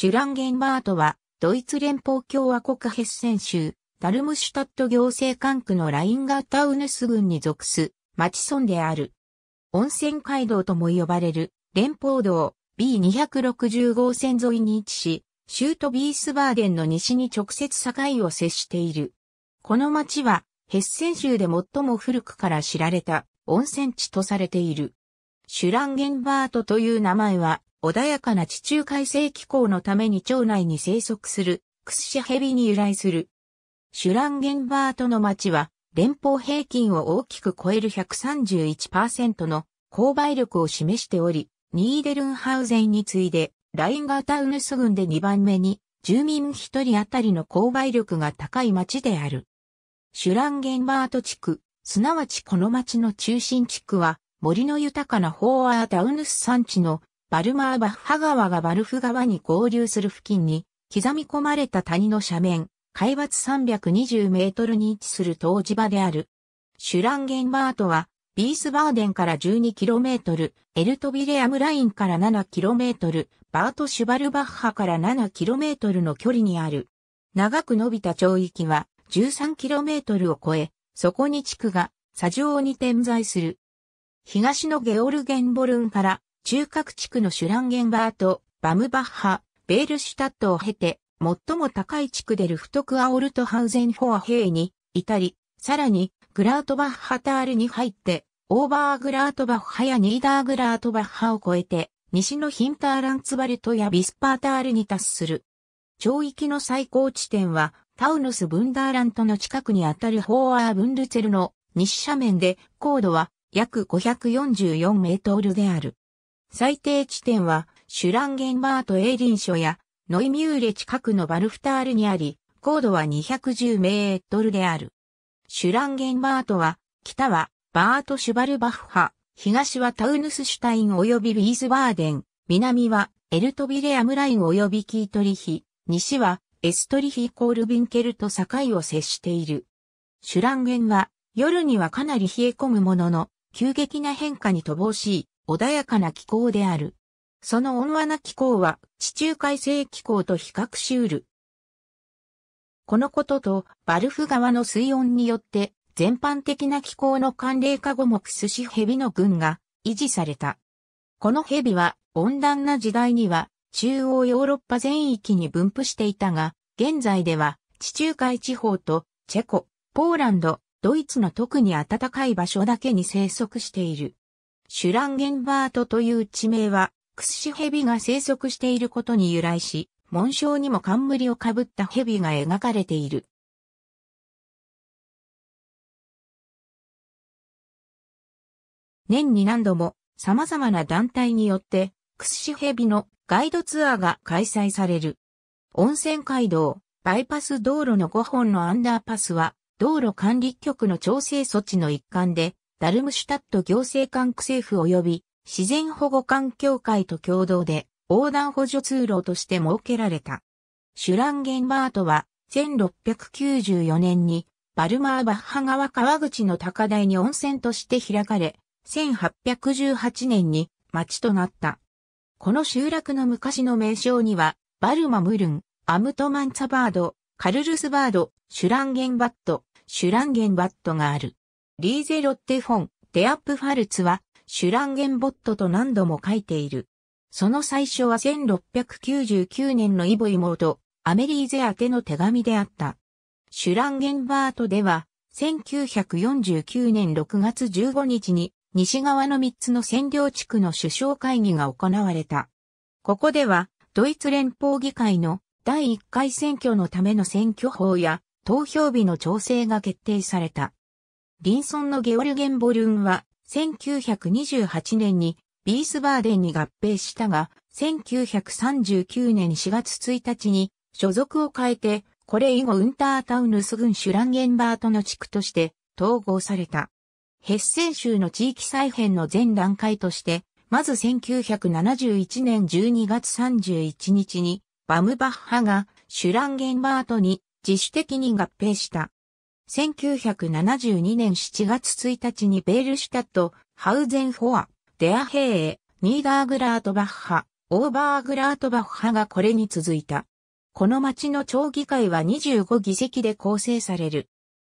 シュランゲンバートは、ドイツ連邦共和国ヘッセン州、ダルムシュタット行政管区のラインガータウヌス郡に属す、町村である。温泉街道とも呼ばれる、連邦道 b 2 6 5号線沿いに位置し、州都ビースバーデンの西に直接境を接している。この町は、ヘッセン州で最も古くから知られた温泉地とされている。シュランゲンバートという名前は、穏やかな地中海性気候のために町内に生息するクスシャヘビに由来する。シュランゲンバートの町は連邦平均を大きく超える131%の購買力を示しており、ニーデルンハウゼンに次いでラインガータウヌス郡で2番目に住民1人当たりの購買力が高い町である。シュランゲンバート地区、すなわちこの町の中心地区は森の豊かなホーアーダウヌス山地のバルマーバッハ川がバルフ川に合流する付近に、刻み込まれた谷の斜面、海抜320メートルに位置する湯治場である。シュランゲンバートは、ビースバーデンから 12km、エルトビレアムラインから 7km、バート・シュバルバッハから 7km の距離にある。長く伸びた町域は 13km を超え、そこに地区が砂上に点在する。東のゲオルゲンボルンから中核地区のシュランゲンバーとバムバッハ、ベールシュタットを経て、最も高い地区でルフトクアオルトハウゼンフォアイに至り、さらにグラートバッハタールに入って、オーバーグラートバッハやニーダーグラートバッハを超えて、西のヒンターランツバルトやビスパータールに達する。町域の最高地点は、タウヌス・ブンダーラントの近くにあたるホーアー・ブンルツェルの西斜面で、高度は約544メートルである。最低地点は、シュランゲンバートエーリン所や、ノイミューレ近くのバルフタールにあり、高度は210メートルである。シュランゲンバートは、北はバート・シュバルバッハ、東はタウヌスシュタイン及びビーズバーデン、南はエルトビレアムライン及びキートリヒ、西はエストリヒコールビンケルと境を接している。シュランゲンは夜にはかなり冷え込むものの、急激な変化に乏しい穏やかな気候である。その温和な気候は地中海性気候と比較しうる。このことと、バルフ川の水温によって、全般的な気候の寒冷化後もくすし、ヘビの群が維持された。このヘビは、温暖な時代には、中央ヨーロッパ全域に分布していたが、現在では、地中海地方と、チェコ、ポーランド、ドイツの特に暖かい場所だけに生息している。シュランゲンバートという地名は、クスシヘビが生息していることに由来し、紋章にも冠をかぶった蛇が描かれている。年に何度も様々な団体によって、クスシヘビのガイドツアーが開催される。温泉街道、バイパス道路の5本のアンダーパスは、道路管理局の調整措置の一環で、ダルムシュタット行政管区政府及び自然保護環境会と共同で横断補助通路として設けられた。シュランゲンバートは1694年にバルマーバッハ川川口の高台に温泉として開かれ、1818年に町となった。この集落の昔の名称には、バルマムルン、アムトマンツァバード、カルルスバード、シュランゲンバット、シュランゲンバットがある。リーゼロッテフォン、デアップファルツは、シュランゲンボットと何度も書いている。その最初は1699年のイボ妹、アメリーゼ宛ての手紙であった。シュランゲンバートでは、1949年6月15日に、西側の3つの占領地区の首相会議が行われた。ここでは、ドイツ連邦議会の第1回選挙のための選挙法や、投票日の調整が決定された。リンソンのゲオルゲンボルンは、1928年にビースバーデンに合併したが、1939年4月1日に所属を変えて、これ以後ウンタータウヌス郡シュランゲンバートの地区として統合された。ヘッセン州の地域再編の前段階として、まず1971年12月31日にバムバッハがシュランゲンバートに自主的に合併した。1972年7月1日にベールシュタット、ハウゼンフォア、デアヘーエ、ニーダーグラートバッハ、オーバーグラートバッハがこれに続いた。この町の町議会は25議席で構成される。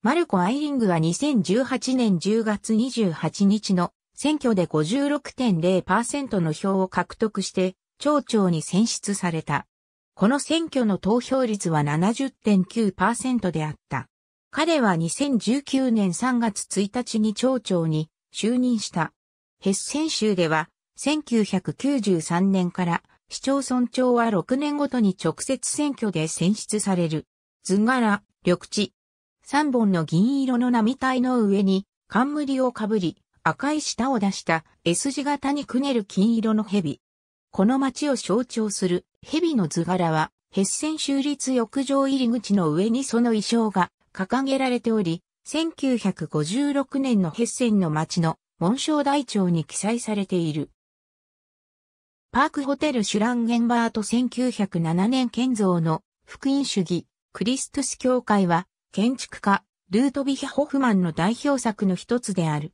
マルコ・アイリングは2018年10月28日の選挙で56.0%の票を獲得して、町長に選出された。この選挙の投票率は70.9%であった。彼は2019年3月1日に町長に就任した。ヘッセン州では1993年から市町村長は6年ごとに直接選挙で選出される。図柄、緑地。3本の銀色の並体の上に冠をかぶり赤い舌を出した S 字型にくねる金色の蛇。この町を象徴する蛇の図柄はヘッセン州立浴場入り口の上にその衣装が掲げられており、1956年のヘッセンの町の紋章台帳に記載されている。パークホテルシュランゲンバート1907年建造の福音主義クリストス教会は建築家ルートビヒ・ホフマンの代表作の一つである。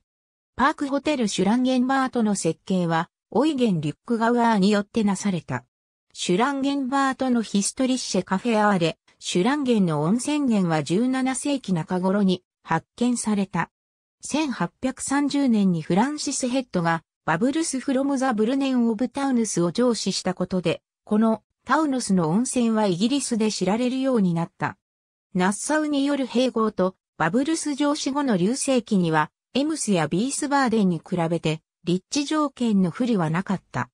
パークホテルシュランゲンバートの設計はオイゲン・リュックガウアーによってなされた。シュランゲンバートのヒストリッシェ・カフェ・アーレシュランゲンの温泉源は17世紀中頃に発見された。1830年にフランシス・ヘッドがバブルス・フロム・ザ・ブルネン・オブ・タウヌスを上司したことで、このタウヌスの温泉はイギリスで知られるようになった。ナッサウによる併合とバブルス上司後の流星期には、エムスやビースバーデンに比べて、立地条件の不利はなかった。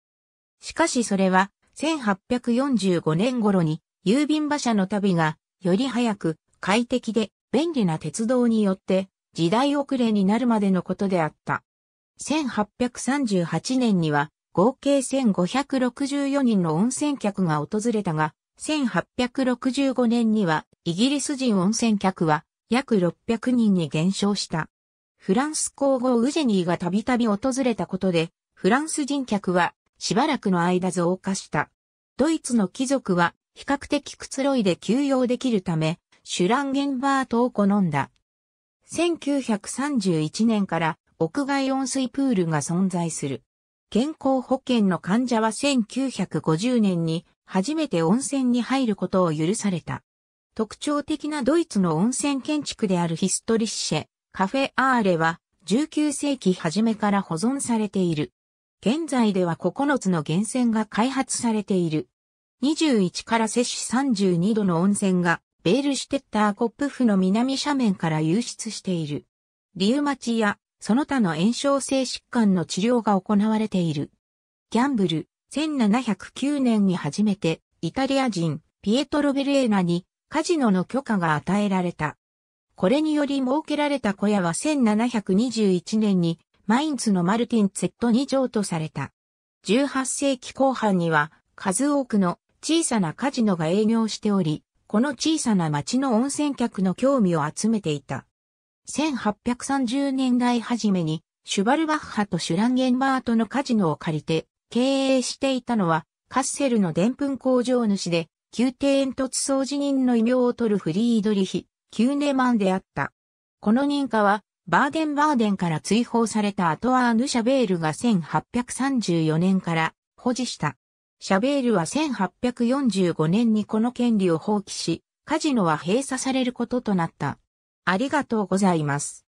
しかしそれは、1845年頃に郵便馬車の旅が、より早く、快適で、便利な鉄道によって、時代遅れになるまでのことであった。1838年には、合計1564人の温泉客が訪れたが、1865年にはイギリス人温泉客は約600人に減少した。フランス皇后ウジェニーがたびたび訪れたことで、フランス人客はしばらくの間増加した。ドイツの貴族は比較的くつろいで休養できるため、シュランゲンバートを好んだ。1931年から屋外温水プールが存在する。健康保険の患者は1950年に初めて温泉に入ることを許された。特徴的なドイツの温泉建築であるヒストリッシェ、カフェアーレは19世紀初めから保存されている。現在では9つの源泉が開発されている。21から摂氏32度の温泉が、ベールシュテッターコップ府の南斜面から流出している。リウマチや、その他の炎症性疾患の治療が行われている。ギャンブル、1709年に初めて、イタリア人、ピエトロ・ベルエーナに、カジノの許可が与えられた。これにより設けられた小屋は1721年に、マインツのマルティン・ツェットに譲渡された。18世紀後半には、数多くの小さなカジノが営業しており、この小さな町の温泉客の興味を集めていた。1830年代初めに、シュバルバッハとシュランゲンバートのカジノを借りて、経営していたのは、カッセルのデンプン工場主で、宮廷煙突掃除人の異名を取るフリードリヒ、キューネマンであった。この認可は、バーデンバーデンから追放されたアトワーヌ・シャベールが1834年から保持した。シャベールは1845年にこの権利を放棄し、カジノは閉鎖されることとなった。ありがとうございます。